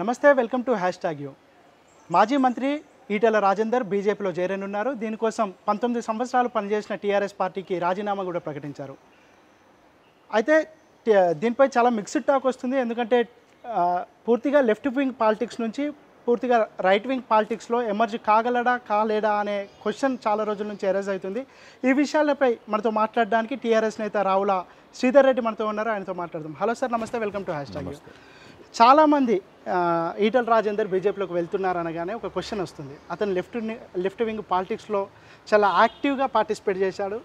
నమస్తే welcome to hash tag U మాజీ మంత్రి ఈటెల రాజేందర్ బీజేపీలో చేరనున్నారు దీనికోసం పంతొమ్మిది సంవత్సరాలు పనిచేసిన టీఆర్ఎస్ పార్టీకి రాజీనామా కూడా ప్రకటించారు అయితే దీనిపై చాలా మిక్స్డ్ టాక్ వస్తుంది ఎందుకంటే పూర్తిగా లెఫ్ట్ వింగ్ పాలిటిక్స్ నుంచి పూర్తిగా రైట్ వింగ్ పాలిటిక్స్లో ఎమర్జ్ కాగలడా కాలేడా అనే క్వశ్చన్ చాలా రోజుల నుంచి ఎరేజ్ అవుతుంది ఈ విషయాలపై మనతో మాట్లాడడానికి టీఆర్ఎస్ నేత రావుల శ్రీధర్ రెడ్డి మనతో ఉన్నారు ఆయనతో మాట్లాడదాం హలో సార్ నమస్తే వెల్కమ్ టు హ్యాష్ ట్యాగ్ చాలామంది ఈటల రాజేందర్ బీజేపీలోకి వెళ్తున్నారనగానే ఒక క్వశ్చన్ వస్తుంది అతను లెఫ్ట్ లెఫ్ట్ వింగ్ పాలిటిక్స్లో చాలా యాక్టివ్గా పార్టిసిపేట్ చేశాడు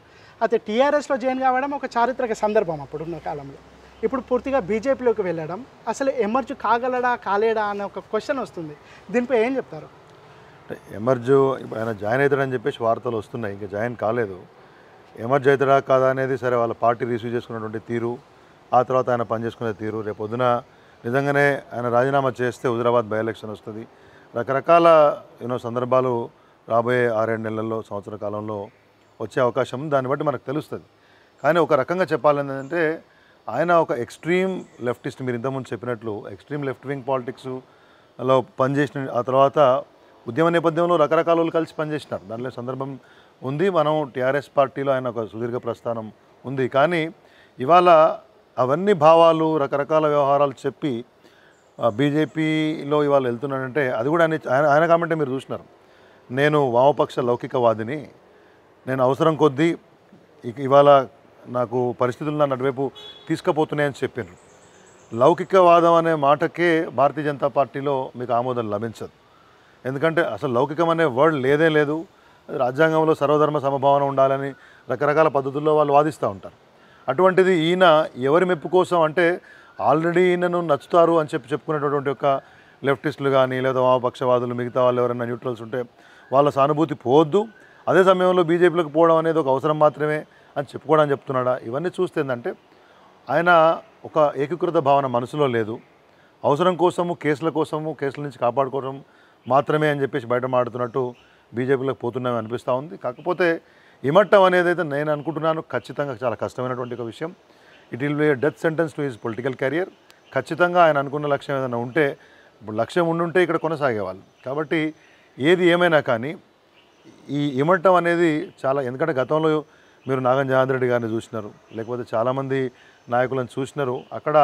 అయితే టీఆర్ఎస్లో జాయిన్ కావడం ఒక చారిత్రక సందర్భం అప్పుడున్న కాలంలో ఇప్పుడు పూర్తిగా బీజేపీలోకి వెళ్ళడం అసలు ఎమర్జ్ కాగలడా కాలేడా అనే ఒక క్వశ్చన్ వస్తుంది దీనిపై ఏం చెప్తారు ఎమర్జ్ ఆయన జాయిన్ అవుతాడని చెప్పేసి వార్తలు వస్తున్నాయి ఇంకా జాయిన్ కాలేదు ఎమర్జ్ అవుతాడా కాదా అనేది సరే వాళ్ళ పార్టీ రిసీవ్ చేసుకున్నటువంటి తీరు ఆ తర్వాత ఆయన పనిచేసుకునే తీరు రేపు పొద్దున నిజంగానే ఆయన రాజీనామా చేస్తే హుజరాబాద్ బై ఎలక్షన్ వస్తుంది రకరకాల ఎన్నో సందర్భాలు రాబోయే ఆరేడు నెలల్లో సంవత్సర కాలంలో వచ్చే అవకాశం దాన్ని బట్టి మనకు తెలుస్తుంది కానీ ఒక రకంగా చెప్పాలంటే ఆయన ఒక ఎక్స్ట్రీమ్ లెఫ్టిస్ట్ మీరు ఇంతకుముందు చెప్పినట్లు ఎక్స్ట్రీమ్ లెఫ్ట్ వింగ్ పాలిటిక్స్ లో పనిచేసిన ఆ తర్వాత ఉద్యమ నేపథ్యంలో రకరకాల వాళ్ళు కలిసి పనిచేసినారు దానిలో సందర్భం ఉంది మనం టీఆర్ఎస్ పార్టీలో ఆయన ఒక సుదీర్ఘ ప్రస్థానం ఉంది కానీ ఇవాళ అవన్నీ భావాలు రకరకాల వ్యవహారాలు చెప్పి బీజేపీలో ఇవాళ వెళ్తున్నాడంటే అది కూడా ఆయన ఆయన కామెంటే మీరు చూసినారు నేను వామపక్ష లౌకికవాదిని నేను అవసరం కొద్దీ ఇవాళ నాకు పరిస్థితులు నా అటువైపు తీసుకుపోతున్నాయని చెప్పాను లౌకికవాదం అనే మాటకే భారతీయ జనతా పార్టీలో మీకు ఆమోదం లభించదు ఎందుకంటే అసలు లౌకికం అనే వర్డ్ లేదే లేదు రాజ్యాంగంలో సర్వధర్మ సమభావన ఉండాలని రకరకాల పద్ధతుల్లో వాళ్ళు వాదిస్తూ ఉంటారు అటువంటిది ఈయన ఎవరి మెప్పు కోసం అంటే ఆల్రెడీ ఈయనను నచ్చుతారు అని చెప్పి చెప్పుకునేటటువంటి ఒక లెఫ్టిస్టులు కానీ లేదా వామపక్షవాదులు మిగతా వాళ్ళు ఎవరైనా న్యూట్రల్స్ ఉంటే వాళ్ళ సానుభూతి పోవద్దు అదే సమయంలో బీజేపీలకు పోవడం అనేది ఒక అవసరం మాత్రమే అని చెప్పుకోవడం చెప్తున్నాడా ఇవన్నీ చూస్తే ఏంటంటే ఆయన ఒక ఏకీకృత భావన మనసులో లేదు అవసరం కోసము కేసుల కోసము కేసుల నుంచి కాపాడుకోవడం మాత్రమే అని చెప్పేసి బయట మాడుతున్నట్టు బీజేపీలకు పోతున్నామని అనిపిస్తూ ఉంది కాకపోతే ఇమట్టం అనేది అయితే నేను అనుకుంటున్నాను ఖచ్చితంగా చాలా కష్టమైనటువంటి ఒక విషయం it will be death sentence to his political career ఖచ్చితంగా ఆయన అనుకున్న లక్ష్యం ఏదైనా ఉంటే ఇప్పుడు లక్ష్యం ఉండుంటే ఇక్కడ కొనసాగేవాళ్ళు కాబట్టి ఏది ఏమైనా కానీ ఈ ఇమట్టం అనేది చాలా ఎందుకంటే గతంలో మీరు నాగం రెడ్డి గారిని చూసినారు లేకపోతే చాలామంది నాయకులను చూసినారు అక్కడ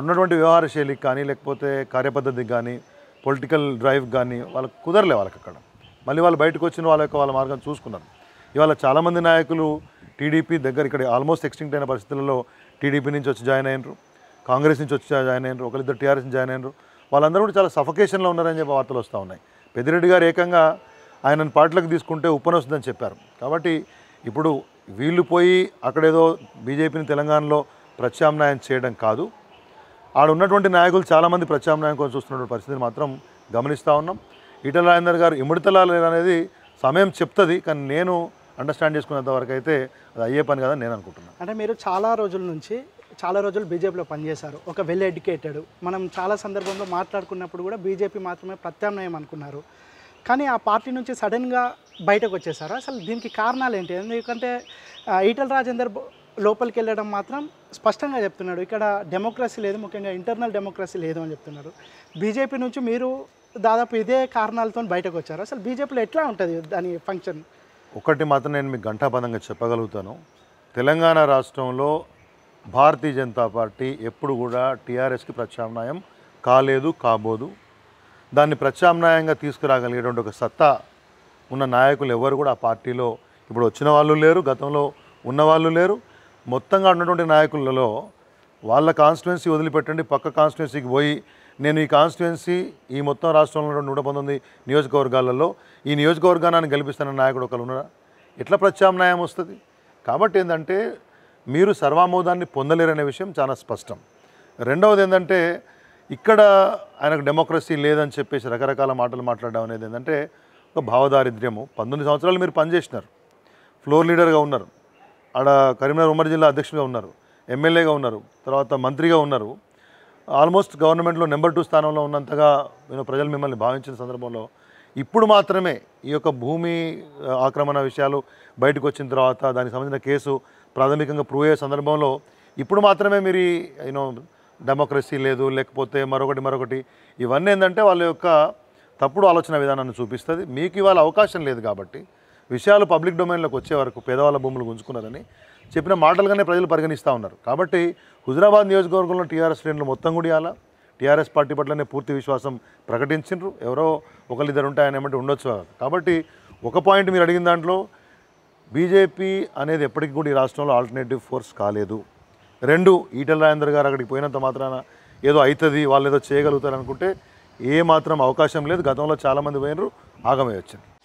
ఉన్నటువంటి వ్యవహార శైలికి కానీ లేకపోతే కార్యపద్ధతికి కానీ పొలిటికల్ డ్రైవ్ కానీ వాళ్ళకు కుదరలే వాళ్ళకి అక్కడ మళ్ళీ వాళ్ళు బయటకు వచ్చిన వాళ్ళ యొక్క వాళ్ళ మార్గం చూసుకున్నారు ఇవాళ చాలామంది నాయకులు టీడీపీ దగ్గర ఇక్కడ ఆల్మోస్ట్ ఎక్స్టింక్ట్ అయిన పరిస్థితులలో టీడీపీ నుంచి వచ్చి జాయిన్ అయినరు కాంగ్రెస్ నుంచి వచ్చి జాయిన్ అయినరు ఒకరిద్దరు టీఆర్ఎస్ జాయిన్ అయినరు వాళ్ళందరూ కూడా చాలా సఫకేషన్లో ఉన్నారని చెప్పి వార్తలు వస్తూ ఉన్నాయి పెద్దిరెడ్డి గారు ఏకంగా ఆయనను పార్టీలకు తీసుకుంటే ఉప్పనొస్తుందని చెప్పారు కాబట్టి ఇప్పుడు వీళ్ళు పోయి అక్కడేదో బీజేపీని తెలంగాణలో ప్రత్యామ్నాయం చేయడం కాదు ఆడ ఉన్నటువంటి నాయకులు చాలామంది ప్రత్యామ్నాయం కోసం చూస్తున్నటువంటి పరిస్థితిని మాత్రం గమనిస్తూ ఉన్నాం ఈటల రాజేందర్ గారు ఇమిడితలాలేరు అనేది సమయం చెప్తుంది కానీ నేను అండర్స్టాండ్ చేసుకునేంత వరకు అయితే అది అయ్యే పని కదా నేను అనుకుంటున్నాను అంటే మీరు చాలా రోజుల నుంచి చాలా రోజులు బీజేపీలో పనిచేశారు ఒక వెల్ ఎడ్యుకేటెడ్ మనం చాలా సందర్భంలో మాట్లాడుకున్నప్పుడు కూడా బీజేపీ మాత్రమే ప్రత్యామ్నాయం అనుకున్నారు కానీ ఆ పార్టీ నుంచి సడన్గా బయటకు వచ్చేసారు అసలు దీనికి కారణాలు ఏంటి ఎందుకంటే ఈటల రాజేందర్ లోపలికి వెళ్ళడం మాత్రం స్పష్టంగా చెప్తున్నాడు ఇక్కడ డెమోక్రసీ లేదు ముఖ్యంగా ఇంటర్నల్ డెమోక్రసీ లేదు అని చెప్తున్నారు బీజేపీ నుంచి మీరు దాదాపు ఇదే కారణాలతో బయటకు వచ్చారు అసలు బీజేపీలో ఎట్లా ఉంటుంది దాని ఫంక్షన్ ఒకటి మాత్రం నేను మీకు ఘంటాపదంగా చెప్పగలుగుతాను తెలంగాణ రాష్ట్రంలో భారతీయ జనతా పార్టీ ఎప్పుడు కూడా టీఆర్ఎస్కి ప్రత్యామ్నాయం కాలేదు కాబోదు దాన్ని ప్రత్యామ్నాయంగా తీసుకురాగలిగేటువంటి ఒక సత్తా ఉన్న నాయకులు ఎవరు కూడా ఆ పార్టీలో ఇప్పుడు వచ్చిన వాళ్ళు లేరు గతంలో ఉన్నవాళ్ళు లేరు మొత్తంగా ఉన్నటువంటి నాయకులలో వాళ్ళ కాన్స్టిట్యున్సీ వదిలిపెట్టండి పక్క కాన్స్టిట్యున్సీకి పోయి నేను ఈ కాన్స్టిట్యుయెన్సీ ఈ మొత్తం రాష్ట్రంలో నూట పంతొమ్మిది నియోజకవర్గాలలో ఈ నియోజకవర్గాన్ని గెలిపిస్తున్న నాయకుడు ఒకరు ఉన్నారా ఎట్లా ప్రత్యామ్నాయం వస్తుంది కాబట్టి ఏంటంటే మీరు సర్వామోదాన్ని పొందలేరనే విషయం చాలా స్పష్టం రెండవది ఏంటంటే ఇక్కడ ఆయనకు డెమోక్రసీ లేదని చెప్పేసి రకరకాల మాటలు మాట్లాడడం అనేది ఏంటంటే ఒక భావదారిద్ర్యము పంతొమ్మిది సంవత్సరాలు మీరు పనిచేసినారు ఫ్లోర్ లీడర్గా ఉన్నారు ఆడ కరీంనగర్ ఉమ్మడి జిల్లా అధ్యక్షుడిగా ఉన్నారు ఎమ్మెల్యేగా ఉన్నారు తర్వాత మంత్రిగా ఉన్నారు ఆల్మోస్ట్ గవర్నమెంట్లో నెంబర్ టూ స్థానంలో ఉన్నంతగా నేను ప్రజలు మిమ్మల్ని భావించిన సందర్భంలో ఇప్పుడు మాత్రమే ఈ యొక్క భూమి ఆక్రమణ విషయాలు బయటకు వచ్చిన తర్వాత దానికి సంబంధించిన కేసు ప్రాథమికంగా ప్రూవ్ అయ్యే సందర్భంలో ఇప్పుడు మాత్రమే మీరు యూనో డెమోక్రసీ లేదు లేకపోతే మరొకటి మరొకటి ఇవన్నీ ఏంటంటే వాళ్ళ యొక్క తప్పుడు ఆలోచన విధానాన్ని చూపిస్తుంది మీకు ఇవాళ అవకాశం లేదు కాబట్టి విషయాలు పబ్లిక్ డొమైన్లోకి వచ్చే వరకు పేదవాళ్ళ భూములు గుంజుకున్నారని చెప్పిన మాటలుగానే ప్రజలు పరిగణిస్తూ ఉన్నారు కాబట్టి హుజరాబాద్ నియోజకవర్గంలో టీఆర్ఎస్ శ్రేణులు మొత్తం కూడా టీఆర్ఎస్ పార్టీ పట్లనే పూర్తి విశ్వాసం ప్రకటించరు ఎవరో ఒకరిద్దరు ఉంటాయని ఏమంటే ఉండొచ్చు కాబట్టి ఒక పాయింట్ మీరు అడిగిన దాంట్లో బీజేపీ అనేది ఎప్పటికీ కూడా ఈ రాష్ట్రంలో ఆల్టర్నేటివ్ ఫోర్స్ కాలేదు రెండు ఈటల రాజేందర్ గారు అక్కడికి పోయినంత మాత్రాన ఏదో అవుతుంది వాళ్ళు ఏదో చేయగలుగుతారు అనుకుంటే ఏ మాత్రం అవకాశం లేదు గతంలో చాలామంది పోయినరు ఆగమే వచ్చింది